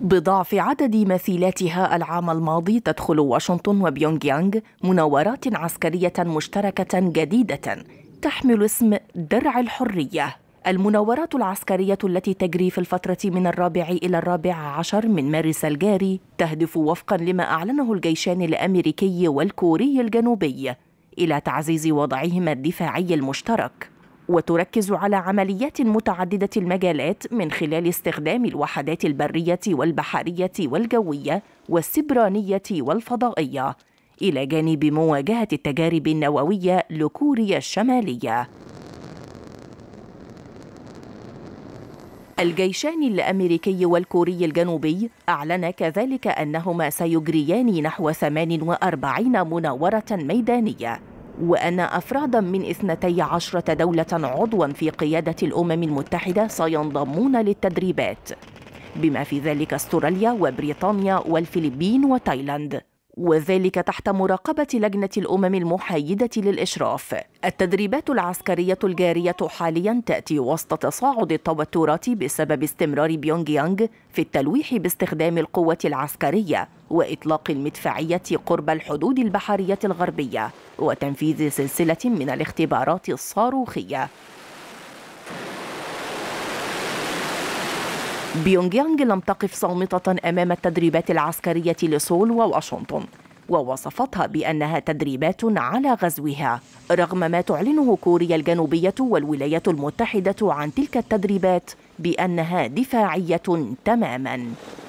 بضعف عدد مثيلاتها العام الماضي تدخل واشنطن وبيونغ يانغ مناورات عسكرية مشتركة جديدة تحمل اسم درع الحرية المناورات العسكرية التي تجري في الفترة من الرابع إلى الرابع عشر من مارس الجاري تهدف وفقا لما أعلنه الجيشان الأمريكي والكوري الجنوبي إلى تعزيز وضعهما الدفاعي المشترك وتركز على عمليات متعددة المجالات من خلال استخدام الوحدات البرية والبحرية والجوية والسبرانية والفضائية إلى جانب مواجهة التجارب النووية لكوريا الشمالية الجيشان الأمريكي والكوري الجنوبي أعلن كذلك أنهما سيجريان نحو 48 مناورة ميدانية وأن أفرادا من 12 دولة عضوا في قيادة الأمم المتحدة سينضمون للتدريبات بما في ذلك استراليا وبريطانيا والفلبين وتايلاند وذلك تحت مراقبة لجنة الأمم المحايدة للإشراف. التدريبات العسكرية الجارية حاليا تأتي وسط تصاعد التوترات بسبب استمرار بيونغ يانغ في التلويح باستخدام القوة العسكرية وإطلاق المدفعية قرب الحدود البحرية الغربية وتنفيذ سلسلة من الاختبارات الصاروخية بيونغ يانغ لم تقف صامتة أمام التدريبات العسكرية لسول وواشنطن ووصفتها بأنها تدريبات على غزوها رغم ما تعلنه كوريا الجنوبية والولايات المتحدة عن تلك التدريبات بأنها دفاعية تماماً